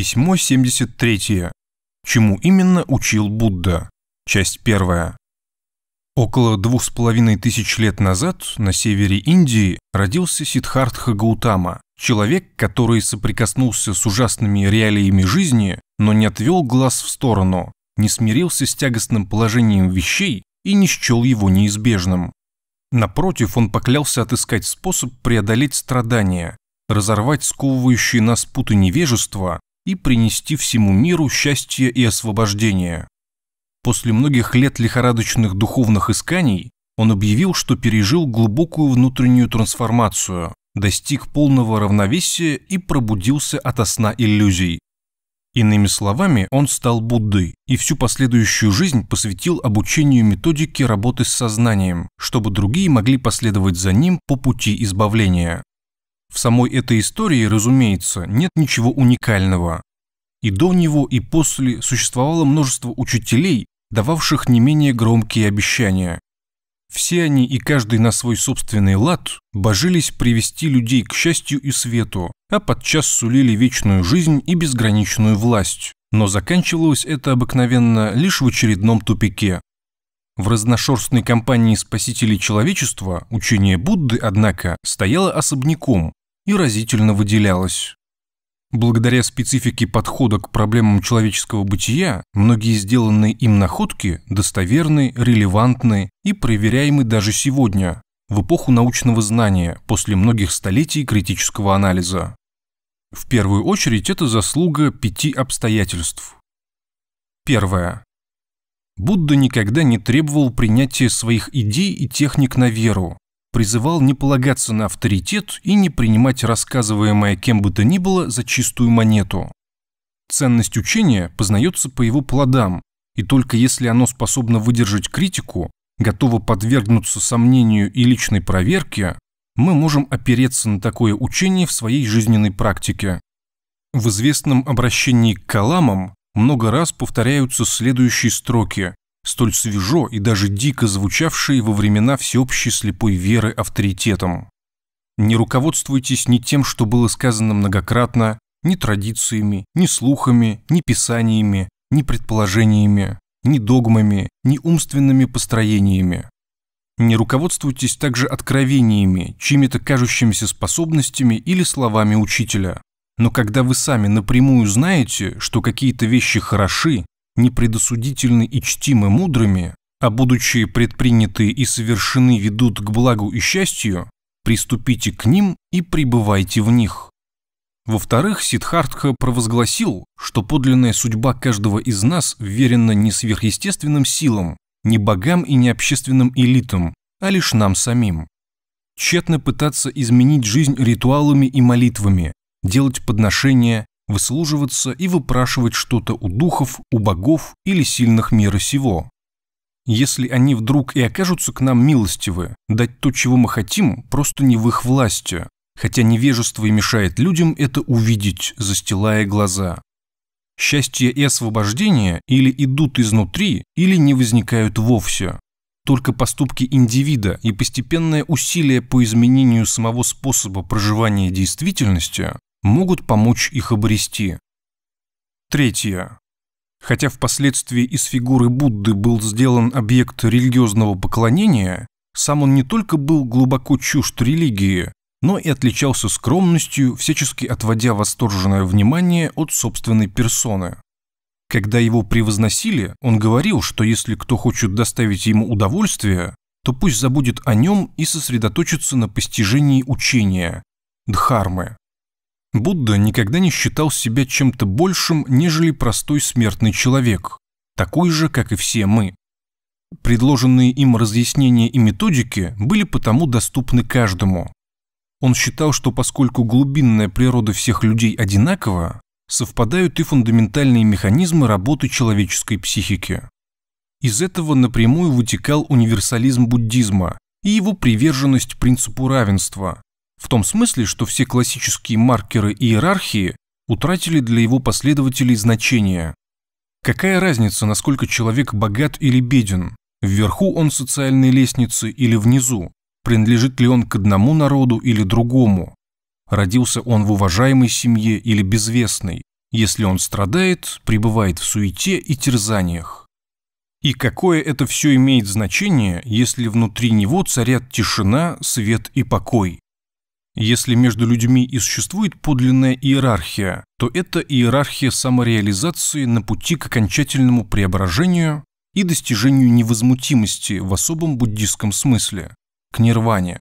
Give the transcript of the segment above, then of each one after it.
Письмо 73. Чему именно учил Будда? Часть 1. Около двух с половиной тысяч лет назад на севере Индии родился Сиддхартха Гаутама, человек, который соприкоснулся с ужасными реалиями жизни, но не отвел глаз в сторону, не смирился с тягостным положением вещей и не счел его неизбежным. Напротив, он поклялся отыскать способ преодолеть страдания, разорвать сковывающие нас путы невежества и принести всему миру счастье и освобождение. После многих лет лихорадочных духовных исканий он объявил, что пережил глубокую внутреннюю трансформацию, достиг полного равновесия и пробудился от сна иллюзий. Иными словами, он стал Буддой и всю последующую жизнь посвятил обучению методике работы с сознанием, чтобы другие могли последовать за ним по пути избавления. В самой этой истории, разумеется, нет ничего уникального. И до него, и после существовало множество учителей, дававших не менее громкие обещания. Все они и каждый на свой собственный лад божились привести людей к счастью и свету, а подчас сулили вечную жизнь и безграничную власть. Но заканчивалось это обыкновенно лишь в очередном тупике. В разношерстной кампании спасителей человечества учение Будды, однако, стояло особняком, и разительно выделялась. Благодаря специфике подхода к проблемам человеческого бытия, многие сделанные им находки достоверны, релевантны и проверяемы даже сегодня, в эпоху научного знания, после многих столетий критического анализа. В первую очередь это заслуга пяти обстоятельств. Первое. Будда никогда не требовал принятия своих идей и техник на веру, призывал не полагаться на авторитет и не принимать рассказываемое кем бы то ни было за чистую монету. Ценность учения познается по его плодам, и только если оно способно выдержать критику, готово подвергнуться сомнению и личной проверке, мы можем опереться на такое учение в своей жизненной практике. В известном обращении к каламам много раз повторяются следующие строки столь свежо и даже дико звучавшие во времена всеобщей слепой веры авторитетом. Не руководствуйтесь ни тем, что было сказано многократно, ни традициями, ни слухами, ни писаниями, ни предположениями, ни догмами, ни умственными построениями. Не руководствуйтесь также откровениями, чьими-то кажущимися способностями или словами учителя. Но когда вы сами напрямую знаете, что какие-то вещи хороши, непредосудительны и чтимы мудрыми, а будучи предприняты и совершены ведут к благу и счастью, приступите к ним и пребывайте в них. Во-вторых, Сидхартха провозгласил, что подлинная судьба каждого из нас верена не сверхъестественным силам, не богам и не общественным элитам, а лишь нам самим. Тщетно пытаться изменить жизнь ритуалами и молитвами, делать подношения, выслуживаться и выпрашивать что-то у духов, у богов или сильных мира сего. Если они вдруг и окажутся к нам милостивы, дать то, чего мы хотим, просто не в их власти, хотя невежество и мешает людям это увидеть, застилая глаза. Счастье и освобождение или идут изнутри, или не возникают вовсе. Только поступки индивида и постепенное усилие по изменению самого способа проживания действительности могут помочь их обрести. Третье. Хотя впоследствии из фигуры Будды был сделан объект религиозного поклонения, сам он не только был глубоко чужд религии, но и отличался скромностью, всячески отводя восторженное внимание от собственной персоны. Когда его превозносили, он говорил, что если кто хочет доставить ему удовольствие, то пусть забудет о нем и сосредоточится на постижении учения – дхармы. Будда никогда не считал себя чем-то большим, нежели простой смертный человек, такой же, как и все мы. Предложенные им разъяснения и методики были потому доступны каждому. Он считал, что поскольку глубинная природа всех людей одинакова, совпадают и фундаментальные механизмы работы человеческой психики. Из этого напрямую вытекал универсализм буддизма и его приверженность принципу равенства, в том смысле, что все классические маркеры иерархии утратили для его последователей значение. Какая разница, насколько человек богат или беден, вверху он социальной лестницы или внизу, принадлежит ли он к одному народу или другому, родился он в уважаемой семье или безвестной, если он страдает, пребывает в суете и терзаниях. И какое это все имеет значение, если внутри него царят тишина, свет и покой? Если между людьми и существует подлинная иерархия, то это иерархия самореализации на пути к окончательному преображению и достижению невозмутимости в особом буддийском смысле, к нирване.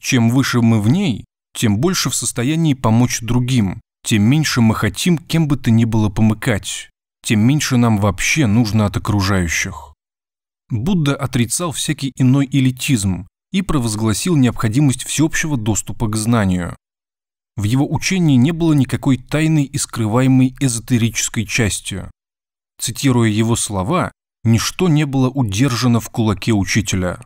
Чем выше мы в ней, тем больше в состоянии помочь другим, тем меньше мы хотим кем бы то ни было помыкать, тем меньше нам вообще нужно от окружающих. Будда отрицал всякий иной элитизм и провозгласил необходимость всеобщего доступа к знанию. В его учении не было никакой тайной и скрываемой эзотерической частью. Цитируя его слова, ничто не было удержано в кулаке учителя.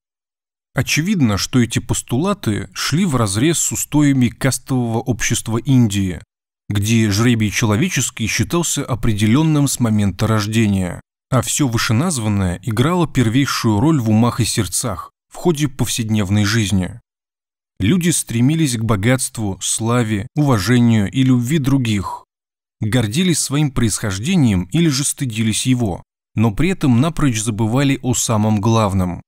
Очевидно, что эти постулаты шли вразрез с устоями кастового общества Индии, где жребий человеческий считался определенным с момента рождения, а все вышеназванное играло первейшую роль в умах и сердцах, в ходе повседневной жизни. Люди стремились к богатству, славе, уважению и любви других, гордились своим происхождением или же стыдились его, но при этом напрочь забывали о самом главном.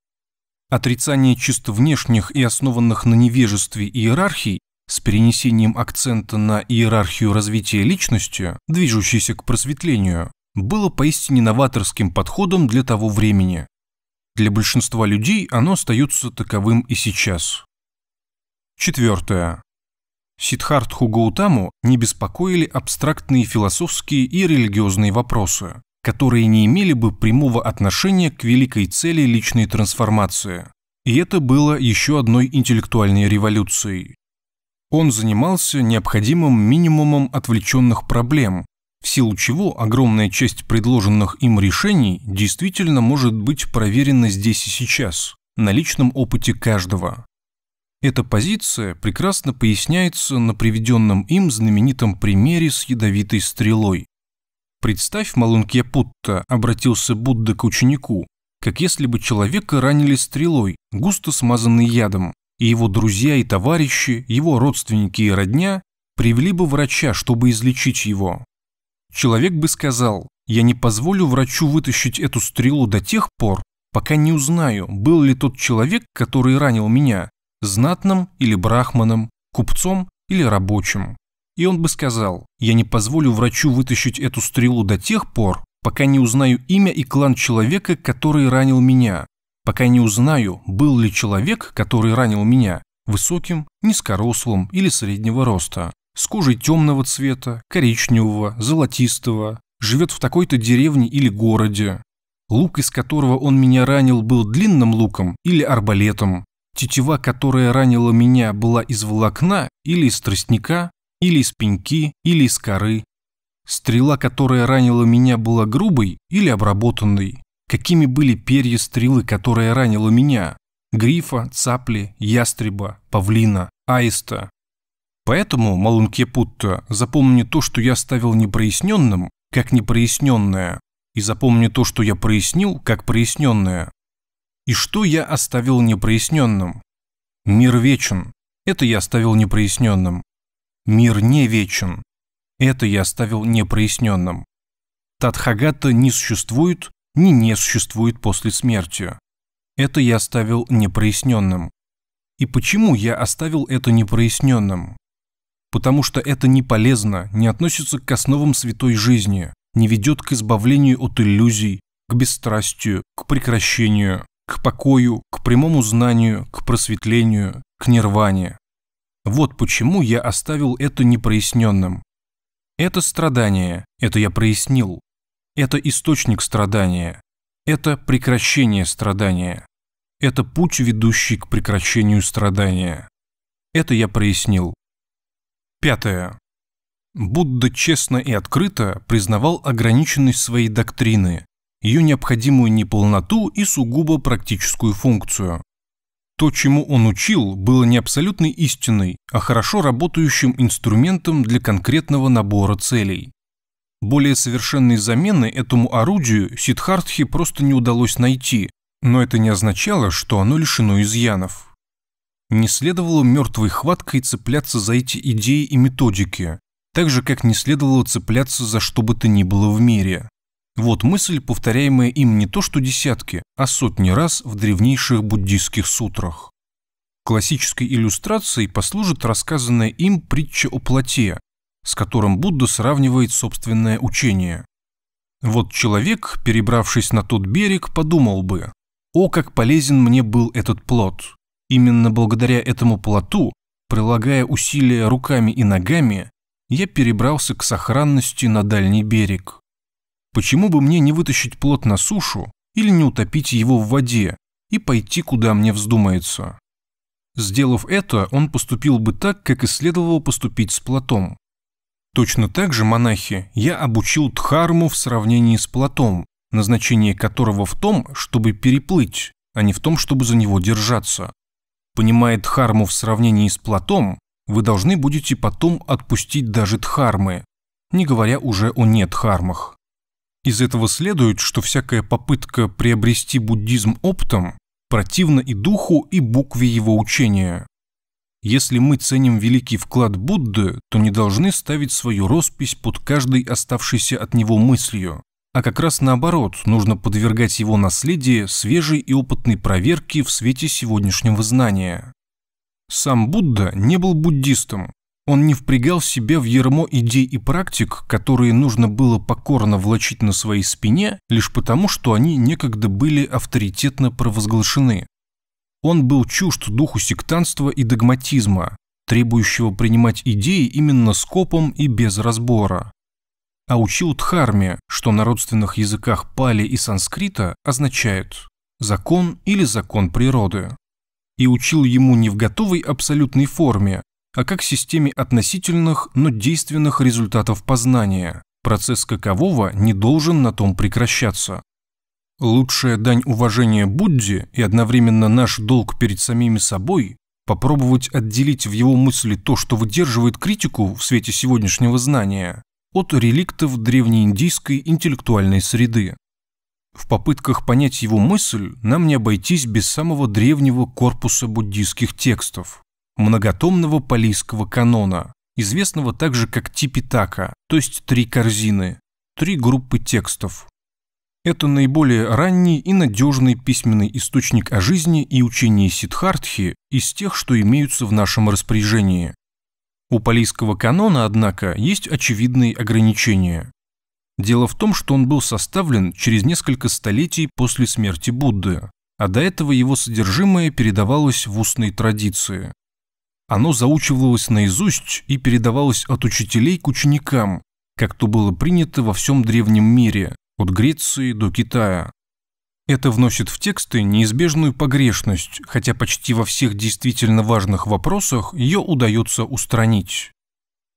Отрицание чисто внешних и основанных на невежестве иерархий с перенесением акцента на иерархию развития личности, движущейся к просветлению, было поистине новаторским подходом для того времени. Для большинства людей оно остается таковым и сейчас. Четвертое. Сиддхартху Гаутаму не беспокоили абстрактные философские и религиозные вопросы, которые не имели бы прямого отношения к великой цели личной трансформации. И это было еще одной интеллектуальной революцией. Он занимался необходимым минимумом отвлеченных проблем, в силу чего огромная часть предложенных им решений действительно может быть проверена здесь и сейчас, на личном опыте каждого. Эта позиция прекрасно поясняется на приведенном им знаменитом примере с ядовитой стрелой. Представь, Путта обратился Будда к ученику, как если бы человека ранили стрелой, густо смазанной ядом, и его друзья и товарищи, его родственники и родня привели бы врача, чтобы излечить его, Человек бы сказал, я не позволю врачу вытащить эту стрелу до тех пор, пока не узнаю, был ли тот человек, который ранил меня, знатным или брахманом, купцом или рабочим. И он бы сказал, я не позволю врачу вытащить эту стрелу до тех пор, пока не узнаю имя и клан человека, который ранил меня, пока не узнаю, был ли человек, который ранил меня, высоким, низкорослым или среднего роста с кожей темного цвета, коричневого, золотистого, живет в такой-то деревне или городе. Лук, из которого он меня ранил, был длинным луком или арбалетом. Тетива, которая ранила меня, была из волокна или из тростника, или из пеньки, или из коры. Стрела, которая ранила меня, была грубой или обработанной. Какими были перья стрелы, которая ранила меня? Грифа, цапли, ястреба, павлина, аиста. Поэтому Малунке Путта, запомни то, что я ставил непроясненным, как непроясненное, и запомни то, что я прояснил, как проясненное. И что я оставил непроясненным? Мир вечен. Это я оставил непроясненным. Мир не вечен. Это я оставил непроясненным. Тадхагата не существует, ни не существует после смерти. Это я оставил непроясненным. И почему я оставил это непроясненным? потому что это не полезно, не относится к основам святой жизни, не ведет к избавлению от иллюзий, к бесстрастию, к прекращению, к покою, к прямому знанию, к просветлению, к нирване. Вот почему я оставил это непроясненным. Это страдание, это я прояснил. Это источник страдания. Это прекращение страдания. Это путь, ведущий к прекращению страдания. Это я прояснил. Пятое. Будда честно и открыто признавал ограниченность своей доктрины, ее необходимую неполноту и сугубо практическую функцию. То, чему он учил, было не абсолютной истиной, а хорошо работающим инструментом для конкретного набора целей. Более совершенной замены этому орудию сидхартхи просто не удалось найти, но это не означало, что оно лишено изъянов не следовало мертвой хваткой цепляться за эти идеи и методики, так же, как не следовало цепляться за что бы то ни было в мире. Вот мысль, повторяемая им не то что десятки, а сотни раз в древнейших буддийских сутрах. Классической иллюстрацией послужит рассказанная им притча о плоте, с которым Будда сравнивает собственное учение. Вот человек, перебравшись на тот берег, подумал бы, «О, как полезен мне был этот плод! Именно благодаря этому плоту, прилагая усилия руками и ногами, я перебрался к сохранности на дальний берег. Почему бы мне не вытащить плот на сушу или не утопить его в воде и пойти, куда мне вздумается? Сделав это, он поступил бы так, как и следовало поступить с плотом. Точно так же, монахи, я обучил Дхарму в сравнении с плотом, назначение которого в том, чтобы переплыть, а не в том, чтобы за него держаться понимает Дхарму в сравнении с Платом, вы должны будете потом отпустить даже Дхармы, не говоря уже о нетхармах. Из этого следует, что всякая попытка приобрести буддизм оптом противна и духу, и букве его учения. Если мы ценим великий вклад Будды, то не должны ставить свою роспись под каждой оставшейся от него мыслью а как раз наоборот, нужно подвергать его наследие свежей и опытной проверке в свете сегодняшнего знания. Сам Будда не был буддистом, он не впрягал себя в ермо идей и практик, которые нужно было покорно влачить на своей спине, лишь потому, что они некогда были авторитетно провозглашены. Он был чужд духу сектанства и догматизма, требующего принимать идеи именно скопом и без разбора а учил Дхарме, что на родственных языках пали и санскрита означает «закон» или «закон природы». И учил ему не в готовой абсолютной форме, а как системе относительных, но действенных результатов познания, процесс какового не должен на том прекращаться. Лучшая дань уважения Будде и одновременно наш долг перед самими собой – попробовать отделить в его мысли то, что выдерживает критику в свете сегодняшнего знания, от реликтов древнеиндийской интеллектуальной среды. В попытках понять его мысль нам не обойтись без самого древнего корпуса буддийских текстов – многотомного палийского канона, известного также как типитака, то есть три корзины, три группы текстов. Это наиболее ранний и надежный письменный источник о жизни и учении Сидхартхи из тех, что имеются в нашем распоряжении. У палийского канона, однако, есть очевидные ограничения. Дело в том, что он был составлен через несколько столетий после смерти Будды, а до этого его содержимое передавалось в устной традиции. Оно заучивалось наизусть и передавалось от учителей к ученикам, как то было принято во всем древнем мире, от Греции до Китая. Это вносит в тексты неизбежную погрешность, хотя почти во всех действительно важных вопросах ее удается устранить.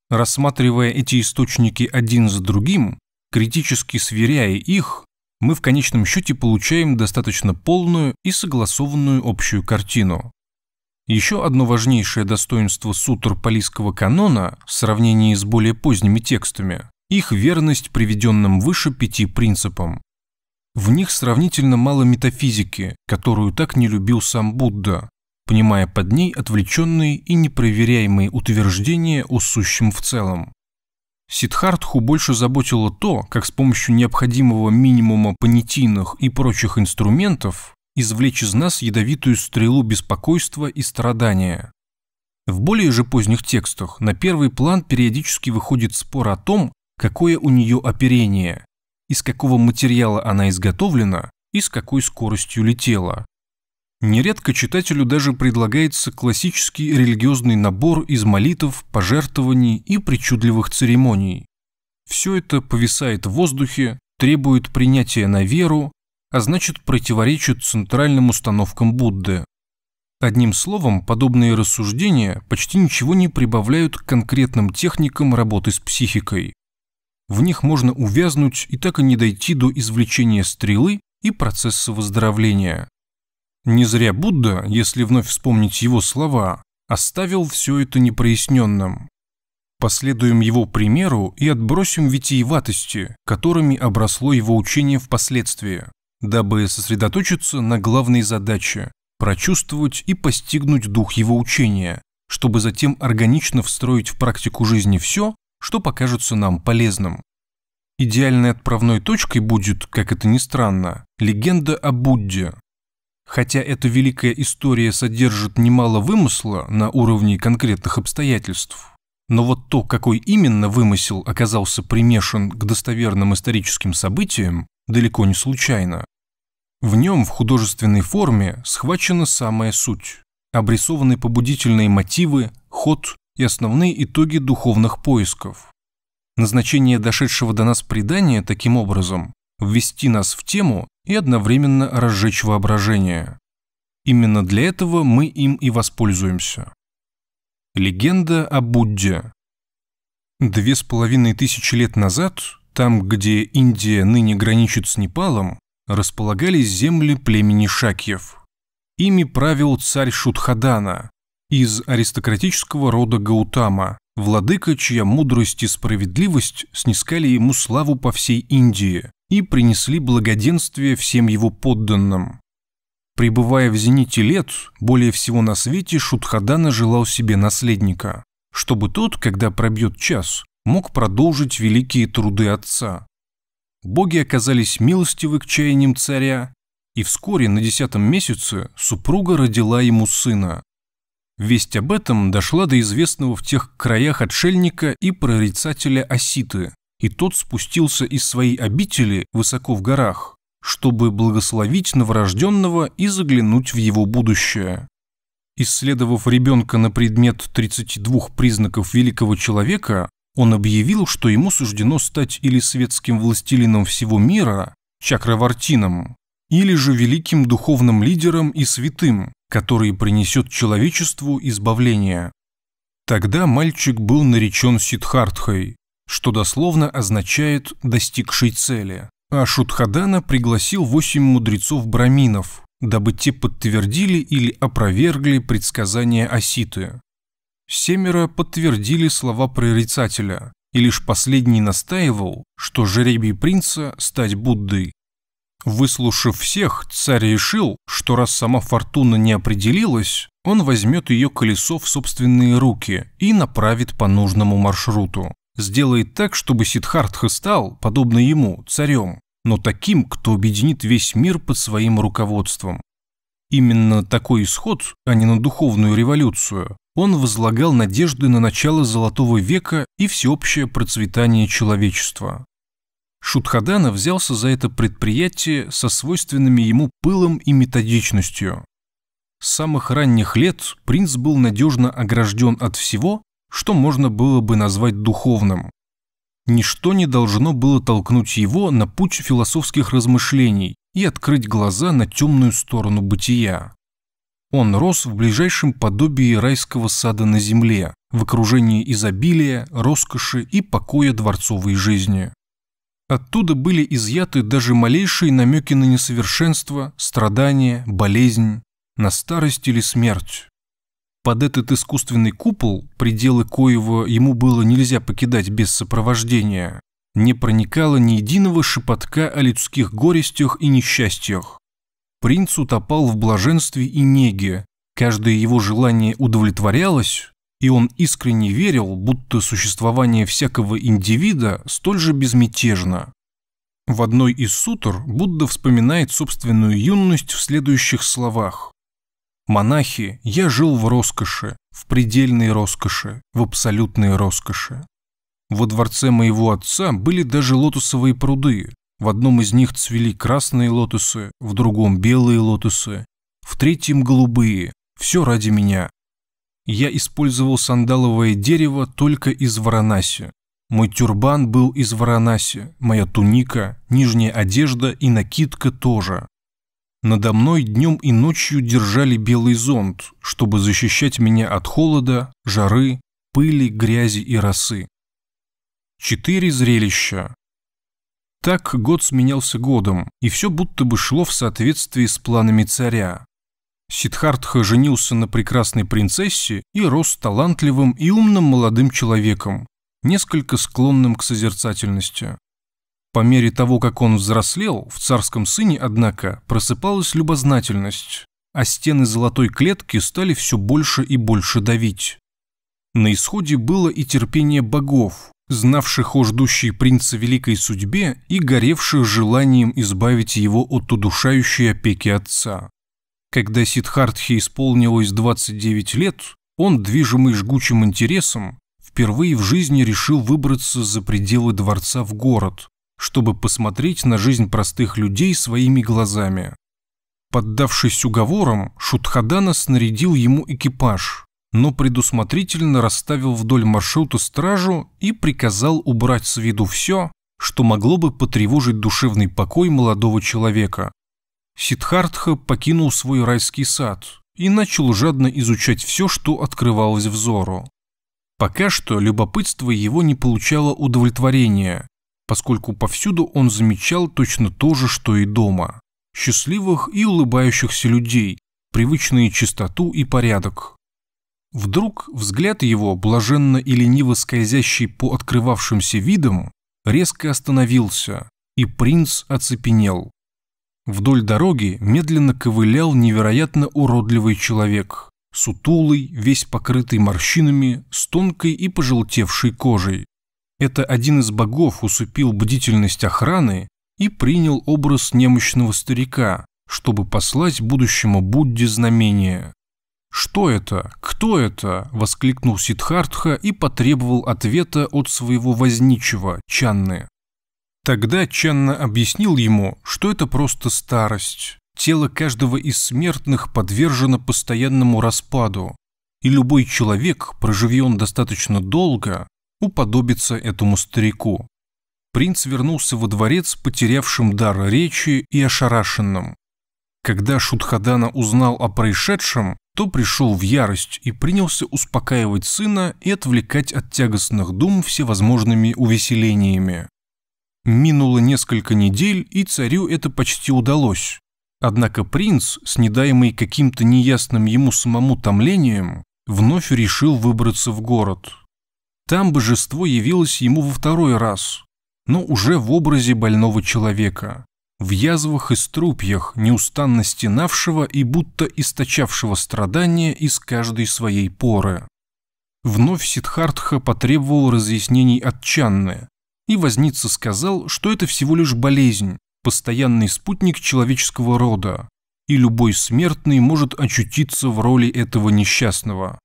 Рассматривая эти источники один за другим, критически сверяя их, мы в конечном счете получаем достаточно полную и согласованную общую картину. Еще одно важнейшее достоинство сутр Палийского канона в сравнении с более поздними текстами – их верность приведенным выше пяти принципам. В них сравнительно мало метафизики, которую так не любил сам Будда, понимая под ней отвлеченные и непроверяемые утверждения о сущем в целом. Сидхартху больше заботило то, как с помощью необходимого минимума понятийных и прочих инструментов извлечь из нас ядовитую стрелу беспокойства и страдания. В более же поздних текстах на первый план периодически выходит спор о том, какое у нее оперение из какого материала она изготовлена и с какой скоростью летела. Нередко читателю даже предлагается классический религиозный набор из молитв, пожертвований и причудливых церемоний. Все это повисает в воздухе, требует принятия на веру, а значит противоречит центральным установкам Будды. Одним словом, подобные рассуждения почти ничего не прибавляют к конкретным техникам работы с психикой в них можно увязнуть и так и не дойти до извлечения стрелы и процесса выздоровления. Не зря Будда, если вновь вспомнить его слова, оставил все это непроясненным. Последуем его примеру и отбросим витиеватости, которыми обросло его учение впоследствии, дабы сосредоточиться на главной задаче – прочувствовать и постигнуть дух его учения, чтобы затем органично встроить в практику жизни все, что покажется нам полезным. Идеальной отправной точкой будет, как это ни странно, легенда о Будде. Хотя эта великая история содержит немало вымысла на уровне конкретных обстоятельств, но вот то, какой именно вымысел оказался примешан к достоверным историческим событиям, далеко не случайно. В нем в художественной форме схвачена самая суть, обрисованы побудительные мотивы, ход и основные итоги духовных поисков. Назначение дошедшего до нас предания таким образом – ввести нас в тему и одновременно разжечь воображение. Именно для этого мы им и воспользуемся. Легенда о Будде. Две с половиной тысячи лет назад, там, где Индия ныне граничит с Непалом, располагались земли племени Шакьев. Ими правил царь Шутхадана, из аристократического рода Гаутама, владыка, чья мудрость и справедливость снискали ему славу по всей Индии и принесли благоденствие всем его подданным. Пребывая в зените лет, более всего на свете Шутхадана желал себе наследника, чтобы тот, когда пробьет час, мог продолжить великие труды отца. Боги оказались милостивы к чаяниям царя, и вскоре на десятом месяце супруга родила ему сына, Весть об этом дошла до известного в тех краях отшельника и прорицателя Оситы, и тот спустился из своей обители высоко в горах, чтобы благословить новорожденного и заглянуть в его будущее. Исследовав ребенка на предмет 32 признаков великого человека, он объявил, что ему суждено стать или светским властелином всего мира, чакравартином, или же великим духовным лидером и святым, который принесет человечеству избавление. Тогда мальчик был наречен Сидхартхой, что дословно означает «достигший цели». А Шутхадана пригласил восемь мудрецов-браминов, дабы те подтвердили или опровергли предсказания Оситы. Семеро подтвердили слова прорицателя, и лишь последний настаивал, что жеребий принца стать Буддой Выслушав всех, царь решил, что раз сама фортуна не определилась, он возьмет ее колесо в собственные руки и направит по нужному маршруту. Сделает так, чтобы Сидхартха стал, подобно ему, царем, но таким, кто объединит весь мир под своим руководством. Именно такой исход, а не на духовную революцию, он возлагал надежды на начало Золотого века и всеобщее процветание человечества. Шутхадана взялся за это предприятие со свойственными ему пылом и методичностью. С самых ранних лет принц был надежно огражден от всего, что можно было бы назвать духовным. Ничто не должно было толкнуть его на путь философских размышлений и открыть глаза на темную сторону бытия. Он рос в ближайшем подобии райского сада на земле, в окружении изобилия, роскоши и покоя дворцовой жизни. Оттуда были изъяты даже малейшие намеки на несовершенство, страдания, болезнь, на старость или смерть. Под этот искусственный купол, пределы коего ему было нельзя покидать без сопровождения, не проникало ни единого шепотка о людских горестях и несчастьях. Принц утопал в блаженстве и неге, каждое его желание удовлетворялось, и он искренне верил, будто существование всякого индивида столь же безмятежно. В одной из сутр Будда вспоминает собственную юность в следующих словах. «Монахи, я жил в роскоши, в предельной роскоши, в абсолютной роскоши. Во дворце моего отца были даже лотосовые пруды, в одном из них цвели красные лотосы, в другом белые лотосы, в третьем голубые, все ради меня, я использовал сандаловое дерево только из Варанаси. Мой тюрбан был из Варанаси, моя туника, нижняя одежда и накидка тоже. Надо мной днем и ночью держали белый зонт, чтобы защищать меня от холода, жары, пыли, грязи и росы. Четыре зрелища. Так год сменялся годом, и все будто бы шло в соответствии с планами царя, Сидхартха женился на прекрасной принцессе и рос талантливым и умным молодым человеком, несколько склонным к созерцательности. По мере того, как он взрослел, в царском сыне, однако, просыпалась любознательность, а стены золотой клетки стали все больше и больше давить. На исходе было и терпение богов, знавших о ждущей принца великой судьбе и горевших желанием избавить его от удушающей опеки отца. Когда Сидхартхе исполнилось 29 лет, он, движимый жгучим интересом, впервые в жизни решил выбраться за пределы дворца в город, чтобы посмотреть на жизнь простых людей своими глазами. Поддавшись уговорам, Шутхадана снарядил ему экипаж, но предусмотрительно расставил вдоль маршрута стражу и приказал убрать с виду все, что могло бы потревожить душевный покой молодого человека, Сидхартха покинул свой райский сад и начал жадно изучать все, что открывалось взору. Пока что любопытство его не получало удовлетворения, поскольку повсюду он замечал точно то же, что и дома. Счастливых и улыбающихся людей, привычные чистоту и порядок. Вдруг взгляд его, блаженно и лениво скользящий по открывавшимся видам, резко остановился, и принц оцепенел. Вдоль дороги медленно ковылял невероятно уродливый человек. Сутулый, весь покрытый морщинами, с тонкой и пожелтевшей кожей. Это один из богов усыпил бдительность охраны и принял образ немощного старика, чтобы послать будущему Будде знамение. «Что это? Кто это?» – воскликнул Сидхартха и потребовал ответа от своего возничего, Чанны. Тогда Чанна объяснил ему, что это просто старость. Тело каждого из смертных подвержено постоянному распаду, и любой человек, проживи достаточно долго, уподобится этому старику. Принц вернулся во дворец, потерявшим дар речи и ошарашенным. Когда Шутхадана узнал о происшедшем, то пришел в ярость и принялся успокаивать сына и отвлекать от тягостных дум всевозможными увеселениями. Минуло несколько недель, и царю это почти удалось. Однако принц, снедаемый каким-то неясным ему самому томлением, вновь решил выбраться в город. Там божество явилось ему во второй раз, но уже в образе больного человека, в язвах и струпьях, неустанно стенавшего и будто источавшего страдания из каждой своей поры. Вновь Сидхартха потребовал разъяснений от Чанны, и возница сказал, что это всего лишь болезнь, постоянный спутник человеческого рода, и любой смертный может очутиться в роли этого несчастного.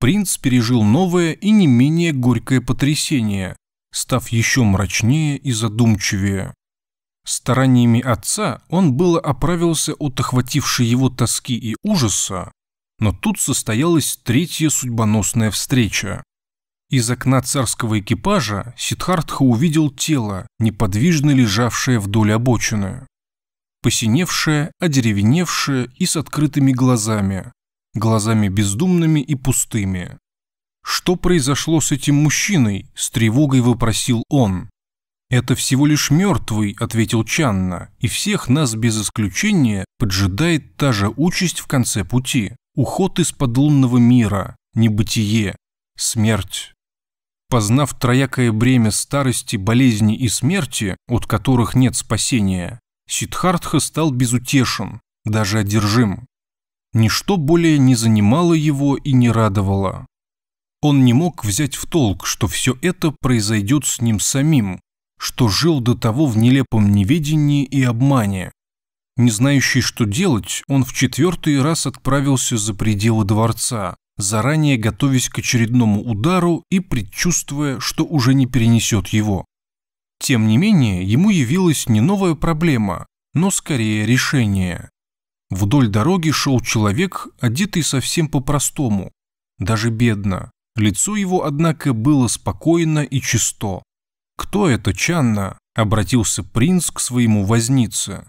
Принц пережил новое и не менее горькое потрясение, став еще мрачнее и задумчивее. Стараниями отца он было оправился от охватившей его тоски и ужаса, но тут состоялась третья судьбоносная встреча. Из окна царского экипажа Сидхартха увидел тело, неподвижно лежавшее вдоль обочины. Посиневшее, одеревеневшее и с открытыми глазами. Глазами бездумными и пустыми. «Что произошло с этим мужчиной?» – с тревогой вопросил он. «Это всего лишь мертвый», – ответил Чанна, – «и всех нас без исключения поджидает та же участь в конце пути, уход из подлунного мира, небытие, смерть» познав троякое бремя старости, болезни и смерти, от которых нет спасения, Сиддхартха стал безутешен, даже одержим. Ничто более не занимало его и не радовало. Он не мог взять в толк, что все это произойдет с ним самим, что жил до того в нелепом неведении и обмане. Не знающий, что делать, он в четвертый раз отправился за пределы дворца, заранее готовясь к очередному удару и предчувствуя, что уже не перенесет его. Тем не менее, ему явилась не новая проблема, но скорее решение. Вдоль дороги шел человек, одетый совсем по-простому, даже бедно. Лицо его, однако, было спокойно и чисто. «Кто это Чанна?» – обратился принц к своему вознице.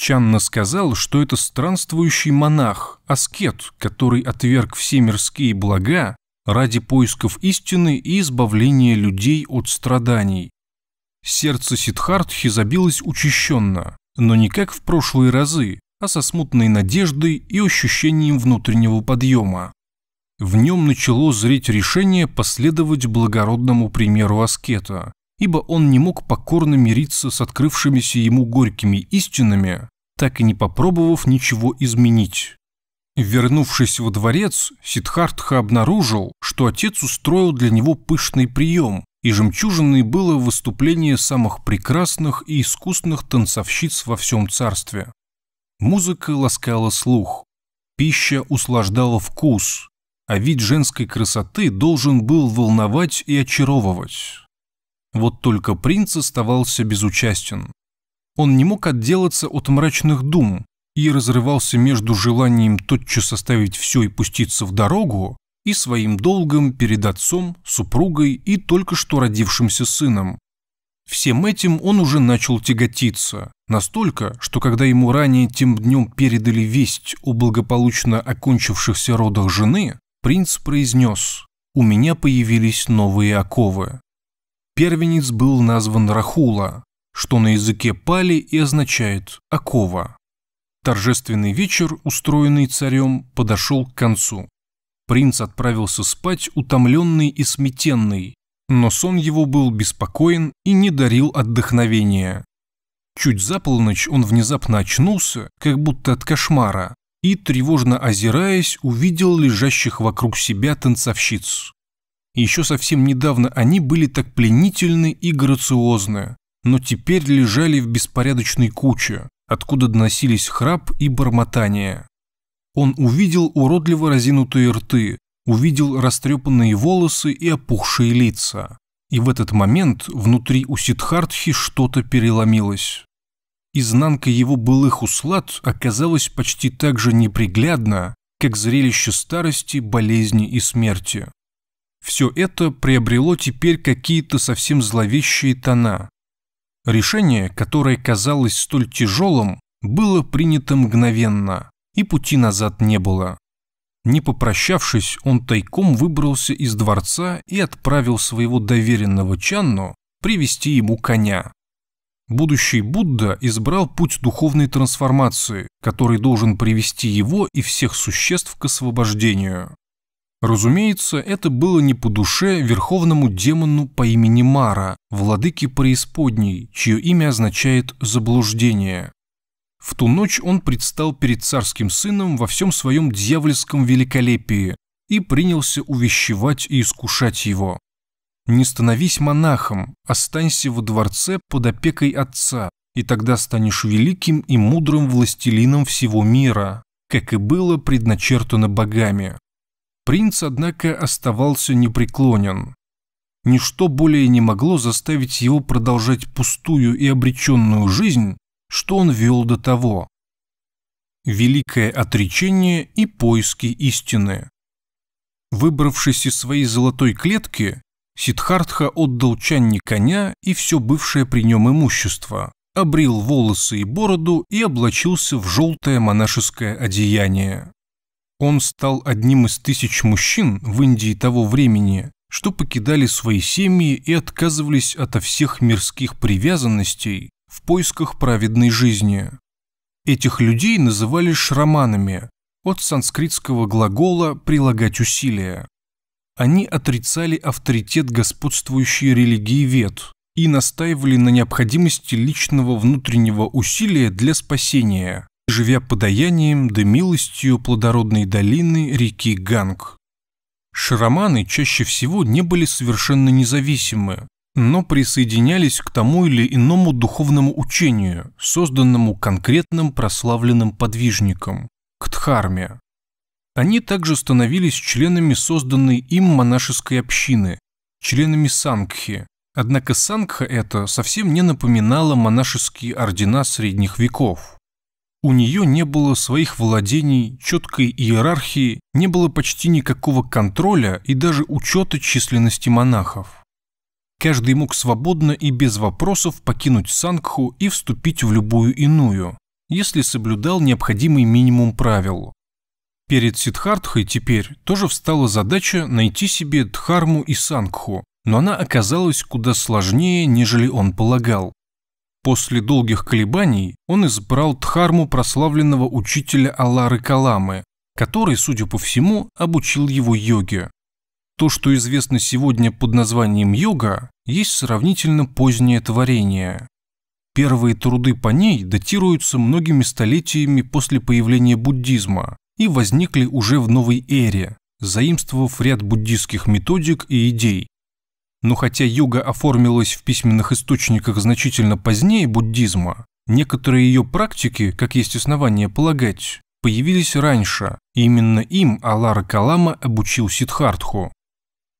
Чанна сказал, что это странствующий монах, аскет, который отверг все мирские блага ради поисков истины и избавления людей от страданий. Сердце Сидхартхи забилось учащенно, но не как в прошлые разы, а со смутной надеждой и ощущением внутреннего подъема. В нем начало зреть решение последовать благородному примеру аскета, ибо он не мог покорно мириться с открывшимися ему горькими истинами, так и не попробовав ничего изменить. Вернувшись во дворец, Сидхартха обнаружил, что отец устроил для него пышный прием, и жемчужиной было выступление самых прекрасных и искусных танцовщиц во всем царстве. Музыка ласкала слух, пища услаждала вкус, а вид женской красоты должен был волновать и очаровывать. Вот только принц оставался безучастен. Он не мог отделаться от мрачных дум и разрывался между желанием тотчас составить все и пуститься в дорогу и своим долгом перед отцом, супругой и только что родившимся сыном. Всем этим он уже начал тяготиться, настолько, что когда ему ранее тем днем передали весть о благополучно окончившихся родах жены, принц произнес «У меня появились новые оковы» первенец был назван Рахула, что на языке пали и означает «окова». Торжественный вечер, устроенный царем, подошел к концу. Принц отправился спать, утомленный и сметенный, но сон его был беспокоен и не дарил отдохновения. Чуть за полночь он внезапно очнулся, как будто от кошмара, и, тревожно озираясь, увидел лежащих вокруг себя танцовщиц. Еще совсем недавно они были так пленительны и грациозны, но теперь лежали в беспорядочной куче, откуда доносились храп и бормотание. Он увидел уродливо разинутые рты, увидел растрепанные волосы и опухшие лица. И в этот момент внутри у Сидхартхи что-то переломилось. Изнанка его былых услад оказалась почти так же неприглядна, как зрелище старости, болезни и смерти. Все это приобрело теперь какие-то совсем зловещие тона. Решение, которое казалось столь тяжелым, было принято мгновенно, и пути назад не было. Не попрощавшись, он тайком выбрался из дворца и отправил своего доверенного Чанну привести ему коня. Будущий Будда избрал путь духовной трансформации, который должен привести его и всех существ к освобождению. Разумеется, это было не по душе верховному демону по имени Мара, владыке преисподней, чье имя означает «заблуждение». В ту ночь он предстал перед царским сыном во всем своем дьявольском великолепии и принялся увещевать и искушать его. «Не становись монахом, останься во дворце под опекой отца, и тогда станешь великим и мудрым властелином всего мира, как и было предначертано богами». Принц, однако, оставался непреклонен. Ничто более не могло заставить его продолжать пустую и обреченную жизнь, что он вел до того. Великое отречение и поиски истины. Выбравшись из своей золотой клетки, Сидхартха отдал Чанни коня и все бывшее при нем имущество, обрил волосы и бороду и облачился в желтое монашеское одеяние. Он стал одним из тысяч мужчин в Индии того времени, что покидали свои семьи и отказывались ото всех мирских привязанностей в поисках праведной жизни. Этих людей называли шраманами, от санскритского глагола «прилагать усилия». Они отрицали авторитет господствующей религии вет и настаивали на необходимости личного внутреннего усилия для спасения, живя подаянием да милостью плодородной долины реки Ганг. Шараманы чаще всего не были совершенно независимы, но присоединялись к тому или иному духовному учению, созданному конкретным прославленным подвижником – к Дхарме. Они также становились членами созданной им монашеской общины, членами Сангхи. Однако Сангха это совсем не напоминало монашеские ордена средних веков. У нее не было своих владений, четкой иерархии, не было почти никакого контроля и даже учета численности монахов. Каждый мог свободно и без вопросов покинуть Сангху и вступить в любую иную, если соблюдал необходимый минимум правил. Перед Сидхартхой теперь тоже встала задача найти себе Дхарму и Сангху, но она оказалась куда сложнее, нежели он полагал. После долгих колебаний он избрал дхарму прославленного учителя Алары Каламы, который, судя по всему, обучил его йоге. То, что известно сегодня под названием йога, есть сравнительно позднее творение. Первые труды по ней датируются многими столетиями после появления буддизма и возникли уже в новой эре, заимствовав ряд буддийских методик и идей, но хотя йога оформилась в письменных источниках значительно позднее буддизма, некоторые ее практики, как есть основания полагать, появились раньше, и именно им Алара Калама обучил Сидхартху.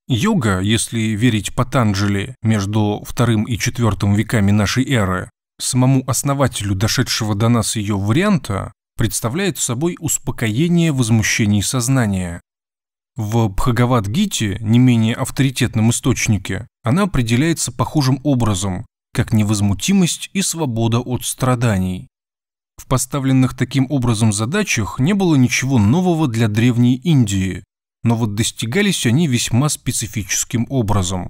Йога, если верить Патанджали, между вторым и четвертым веками нашей эры, самому основателю, дошедшего до нас ее варианта, представляет собой успокоение возмущений сознания. В бхагавад не менее авторитетном источнике, она определяется похожим образом, как невозмутимость и свобода от страданий. В поставленных таким образом задачах не было ничего нового для Древней Индии, но вот достигались они весьма специфическим образом.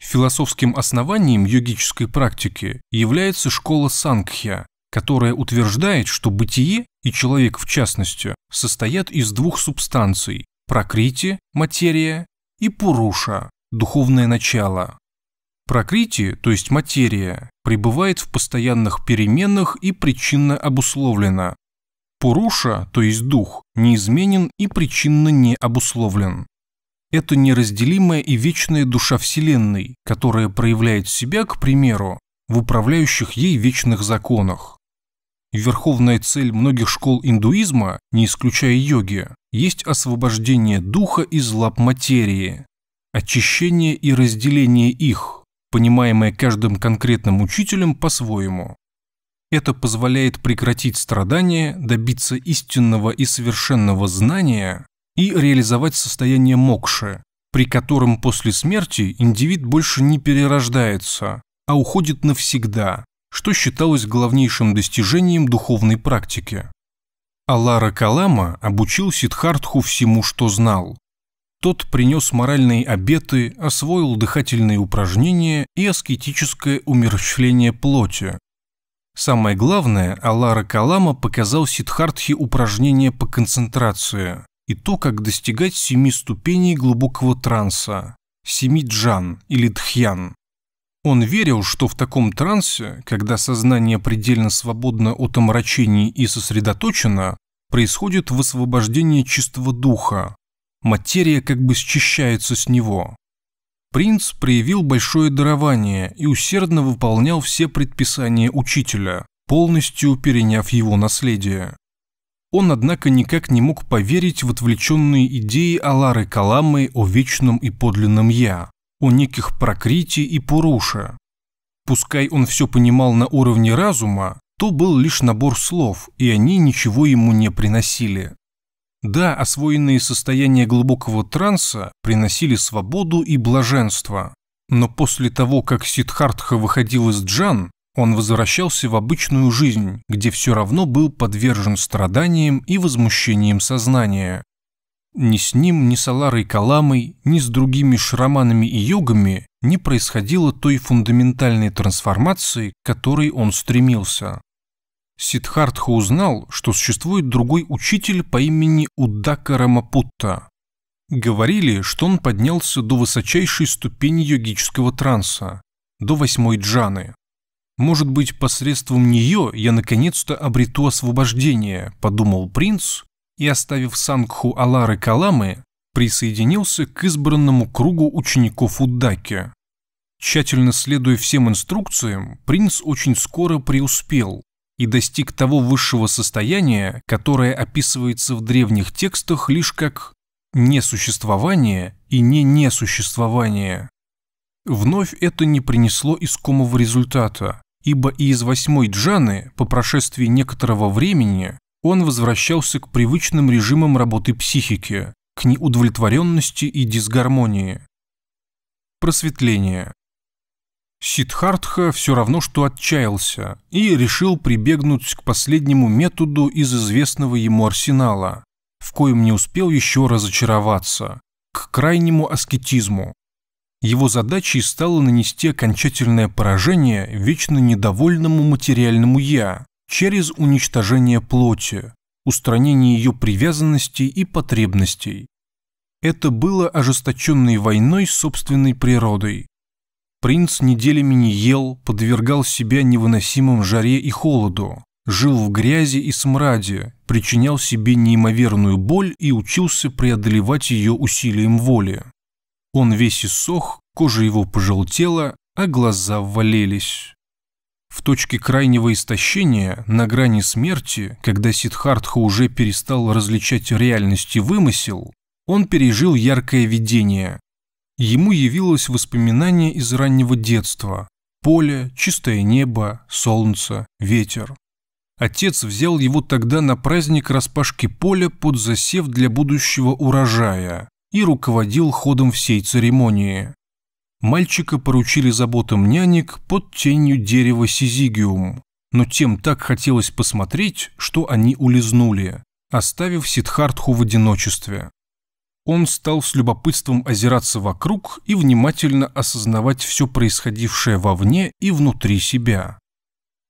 Философским основанием йогической практики является школа Сангхья, которая утверждает, что бытие и человек в частности состоят из двух субстанций Пракрити – материя и Пуруша – духовное начало. Пракрити, то есть материя, пребывает в постоянных переменах и причинно обусловлена. Пуруша, то есть дух, неизменен и причинно не обусловлен. Это неразделимая и вечная душа Вселенной, которая проявляет себя, к примеру, в управляющих ей вечных законах верховная цель многих школ индуизма, не исключая йоги, есть освобождение духа из лап материи, очищение и разделение их, понимаемое каждым конкретным учителем по-своему. Это позволяет прекратить страдания, добиться истинного и совершенного знания и реализовать состояние мокши, при котором после смерти индивид больше не перерождается, а уходит навсегда, что считалось главнейшим достижением духовной практики. Алара Калама обучил Сидхартху всему, что знал. Тот принес моральные обеты, освоил дыхательные упражнения и аскетическое умерщвление плоти. Самое главное, Алара Калама показал Сидхартхе упражнения по концентрации и то, как достигать семи ступеней глубокого транса, семи джан или дхьян. Он верил, что в таком трансе, когда сознание предельно свободно от омрачений и сосредоточено, происходит высвобождение чистого духа. Материя как бы счищается с него. Принц проявил большое дарование и усердно выполнял все предписания учителя, полностью переняв его наследие. Он, однако, никак не мог поверить в отвлеченные идеи Алары Каламы о вечном и подлинном «я», о неких Прокрите и Пуруше. Пускай он все понимал на уровне разума, то был лишь набор слов, и они ничего ему не приносили. Да, освоенные состояния глубокого транса приносили свободу и блаженство, но после того, как Сидхартха выходил из джан, он возвращался в обычную жизнь, где все равно был подвержен страданиям и возмущениям сознания. Ни с ним, ни с Аларой Каламой, ни с другими шраманами и йогами не происходило той фундаментальной трансформации, к которой он стремился. Сидхартха узнал, что существует другой учитель по имени Удака Рамапутта. Говорили, что он поднялся до высочайшей ступени йогического транса, до восьмой джаны. Может быть, посредством нее я наконец-то обрету освобождение, подумал принц и, оставив Сангху Алары Каламы, присоединился к избранному кругу учеников Удаки. Тщательно следуя всем инструкциям, принц очень скоро преуспел и достиг того высшего состояния, которое описывается в древних текстах лишь как несуществование и не несуществование. Вновь это не принесло искомого результата, ибо и из восьмой джаны по прошествии некоторого времени он возвращался к привычным режимам работы психики, к неудовлетворенности и дисгармонии. Просветление. Сидхартха все равно что отчаялся и решил прибегнуть к последнему методу из известного ему арсенала, в коем не успел еще разочароваться, к крайнему аскетизму. Его задачей стало нанести окончательное поражение вечно недовольному материальному «я», через уничтожение плоти, устранение ее привязанностей и потребностей. Это было ожесточенной войной с собственной природой. Принц неделями не ел, подвергал себя невыносимым жаре и холоду, жил в грязи и смраде, причинял себе неимоверную боль и учился преодолевать ее усилием воли. Он весь иссох, кожа его пожелтела, а глаза ввалились. В точке крайнего истощения, на грани смерти, когда Сидхартха уже перестал различать реальность и вымысел, он пережил яркое видение. Ему явилось воспоминание из раннего детства. Поле, чистое небо, солнце, ветер. Отец взял его тогда на праздник распашки поля под засев для будущего урожая и руководил ходом всей церемонии. Мальчика поручили заботам нянек под тенью дерева Сизигиум, но тем так хотелось посмотреть, что они улизнули, оставив Сидхартху в одиночестве. Он стал с любопытством озираться вокруг и внимательно осознавать все происходившее вовне и внутри себя.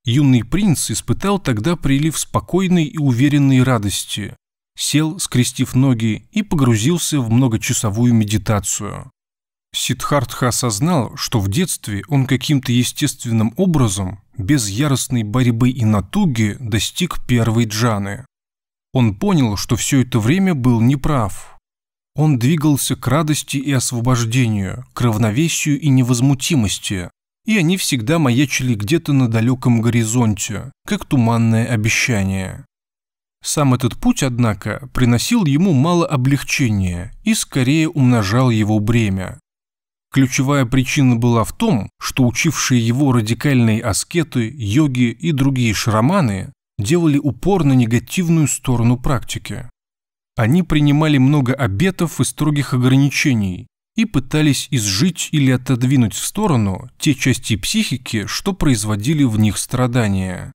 Юный принц испытал тогда прилив спокойной и уверенной радости, сел, скрестив ноги, и погрузился в многочасовую медитацию. Сидхартха осознал, что в детстве он каким-то естественным образом, без яростной борьбы и натуги, достиг первой джаны. Он понял, что все это время был неправ. Он двигался к радости и освобождению, к равновесию и невозмутимости, и они всегда маячили где-то на далеком горизонте, как туманное обещание. Сам этот путь, однако, приносил ему мало облегчения и скорее умножал его бремя. Ключевая причина была в том, что учившие его радикальные аскеты, йоги и другие шраманы делали упор на негативную сторону практики. Они принимали много обетов и строгих ограничений и пытались изжить или отодвинуть в сторону те части психики, что производили в них страдания.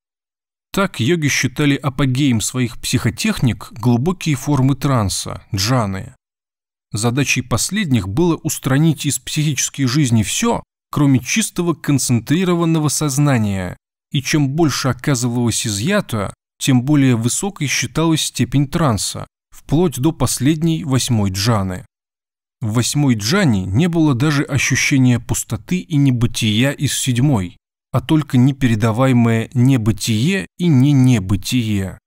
Так йоги считали апогеем своих психотехник глубокие формы транса, джаны, Задачей последних было устранить из психической жизни все, кроме чистого концентрированного сознания, и чем больше оказывалось изъято, тем более высокой считалась степень транса, вплоть до последней восьмой джаны. В восьмой джане не было даже ощущения пустоты и небытия из седьмой, а только непередаваемое небытие и не небытие.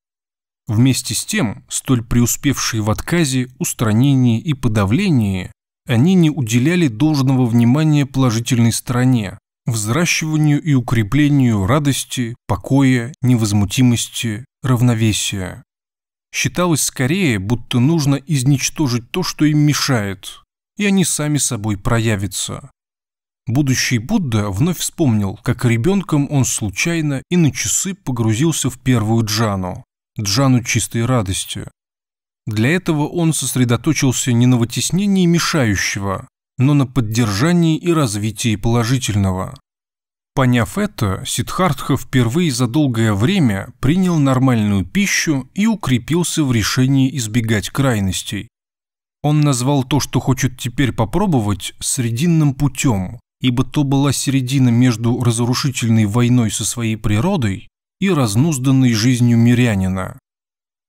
Вместе с тем, столь преуспевшие в отказе, устранении и подавлении, они не уделяли должного внимания положительной стороне, взращиванию и укреплению радости, покоя, невозмутимости, равновесия. Считалось скорее, будто нужно изничтожить то, что им мешает, и они сами собой проявятся. Будущий Будда вновь вспомнил, как ребенком он случайно и на часы погрузился в первую джану. Джану чистой радостью. Для этого он сосредоточился не на вытеснении мешающего, но на поддержании и развитии положительного. Поняв это, Сиддхартха впервые за долгое время принял нормальную пищу и укрепился в решении избегать крайностей. Он назвал то, что хочет теперь попробовать, срединным путем, ибо то была середина между разрушительной войной со своей природой и разнузданный жизнью мирянина.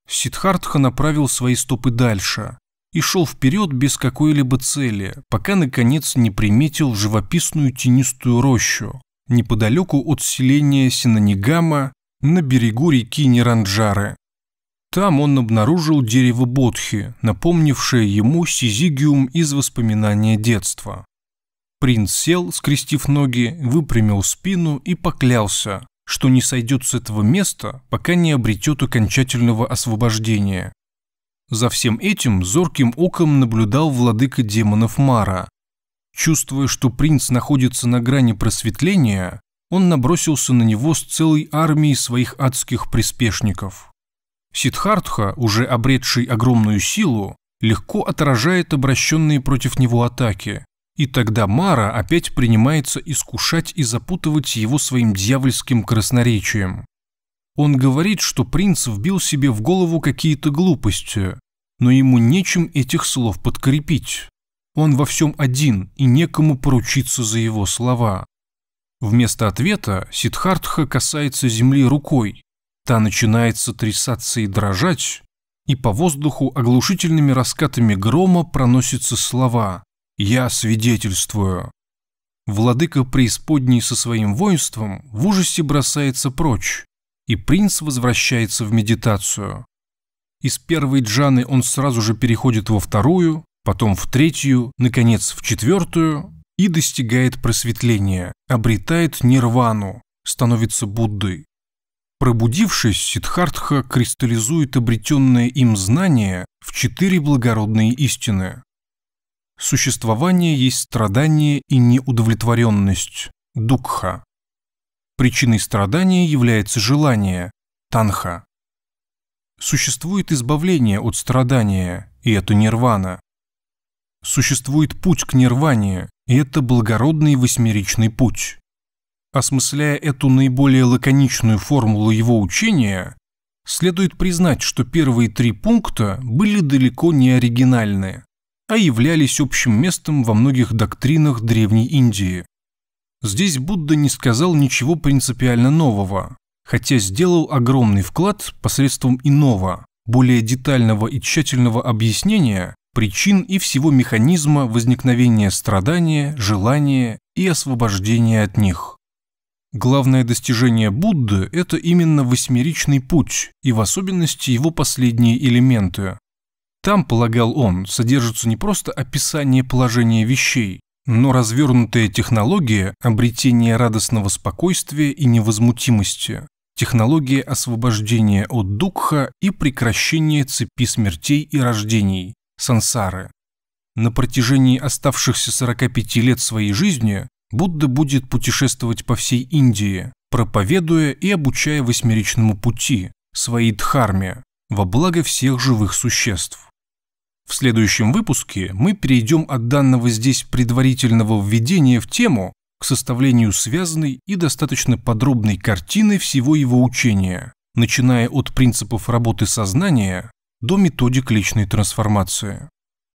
Сидхартха направил свои стопы дальше и шел вперед без какой-либо цели, пока, наконец, не приметил живописную тенистую рощу, неподалеку от селения Синанигама на берегу реки Неранджары. Там он обнаружил дерево Бодхи, напомнившее ему сизигиум из воспоминания детства. Принц сел, скрестив ноги, выпрямил спину и поклялся, что не сойдет с этого места, пока не обретет окончательного освобождения. За всем этим зорким оком наблюдал владыка демонов Мара. Чувствуя, что принц находится на грани просветления, он набросился на него с целой армией своих адских приспешников. Сидхартха, уже обретший огромную силу, легко отражает обращенные против него атаки. И тогда Мара опять принимается искушать и запутывать его своим дьявольским красноречием. Он говорит, что принц вбил себе в голову какие-то глупости, но ему нечем этих слов подкрепить. Он во всем один, и некому поручиться за его слова. Вместо ответа Сидхартха касается земли рукой. Та начинает сотрясаться и дрожать, и по воздуху оглушительными раскатами грома проносятся слова я свидетельствую. Владыка преисподней со своим воинством в ужасе бросается прочь, и принц возвращается в медитацию. Из первой джаны он сразу же переходит во вторую, потом в третью, наконец в четвертую и достигает просветления, обретает нирвану, становится Буддой. Пробудившись, Сиддхартха кристаллизует обретенное им знание в четыре благородные истины Существование есть страдание и неудовлетворенность – дукха. Причиной страдания является желание – танха. Существует избавление от страдания, и это нирвана. Существует путь к нирване, и это благородный восьмеричный путь. Осмысляя эту наиболее лаконичную формулу его учения, следует признать, что первые три пункта были далеко не оригинальные а являлись общим местом во многих доктринах Древней Индии. Здесь Будда не сказал ничего принципиально нового, хотя сделал огромный вклад посредством иного, более детального и тщательного объяснения причин и всего механизма возникновения страдания, желания и освобождения от них. Главное достижение Будды – это именно восьмеричный путь и в особенности его последние элементы там, полагал он, содержится не просто описание положения вещей, но развернутая технология обретения радостного спокойствия и невозмутимости, технология освобождения от дукха и прекращения цепи смертей и рождений, сансары. На протяжении оставшихся 45 лет своей жизни Будда будет путешествовать по всей Индии, проповедуя и обучая восьмеричному пути, своей дхарме, во благо всех живых существ. В следующем выпуске мы перейдем от данного здесь предварительного введения в тему к составлению связанной и достаточно подробной картины всего его учения, начиная от принципов работы сознания до методик личной трансформации.